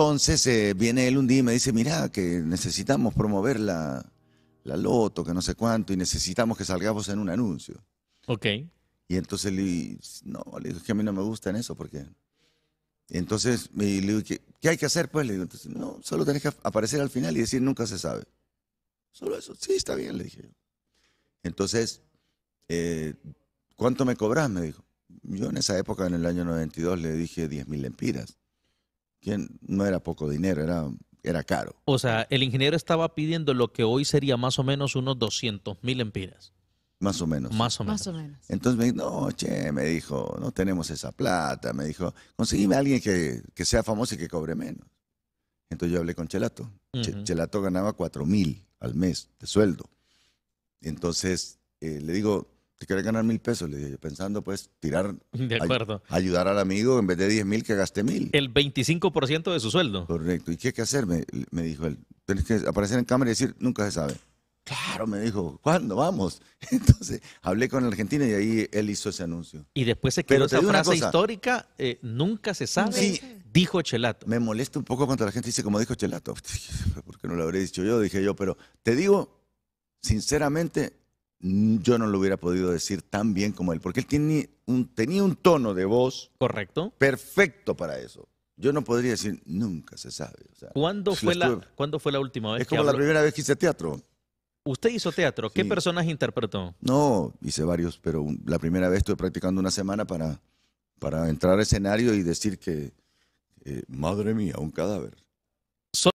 Entonces eh, viene él un día y me dice, mira, que necesitamos promover la, loto, que no sé cuánto, y necesitamos que salgamos en un anuncio. Ok. Y entonces le digo, no, le que a mí no me gusta en eso, porque... Entonces me, le digo, ¿qué, hay que hacer? Pues le digo, entonces, no, solo tenés que aparecer al final y decir, nunca se sabe. Solo eso, sí, está bien, le dije Entonces, eh, ¿cuánto me cobras? Me dijo. Yo en esa época, en el año 92, le dije 10 mil lempiras que no era poco dinero, era, era caro. O sea, el ingeniero estaba pidiendo lo que hoy sería más o menos unos 200 mil empiras. Más o menos. Más o menos. Entonces me dijo, no, che, me dijo, no tenemos esa plata. Me dijo, consígueme a alguien que, sea famoso y que cobre menos. Entonces yo hablé con Chelato. Chelato ganaba 4 mil al mes de sueldo. Entonces eh, le digo, ¿te quieres ganar mil pesos? Le dije, pensando pues tirar, de acuerdo. ayudar al amigo en vez de diez mil que gasté mil. El 25% de su sueldo. Correcto. ¿Y qué hay que hacer? Me, dijo él. Tienes que aparecer en cámara y decir, nunca se sabe. Claro, me dijo, ¿cuándo vamos? Entonces hablé con Argentina y ahí él hizo ese anuncio. Y después se quedó esa frase histórica, eh, nunca se sabe, sí, dijo Chelato. Me molesta un poco cuando la gente dice, como dijo Chelato, porque no lo habré dicho yo, dije yo, pero te digo, sinceramente, yo no lo hubiera podido decir tan bien como él, porque él tenía un tono de voz correcto perfecto para eso. Yo no podría decir, nunca se sabe. ¿Cuándo, fue la, última vez fue la última vez? Es como la primera vez que hice teatro. Usted hizo teatro, ¿qué personaje interpretó? No, hice varios, pero la primera vez estuve practicando una semana para, entrar al escenario y decir que, eh, madre mía, un cadáver.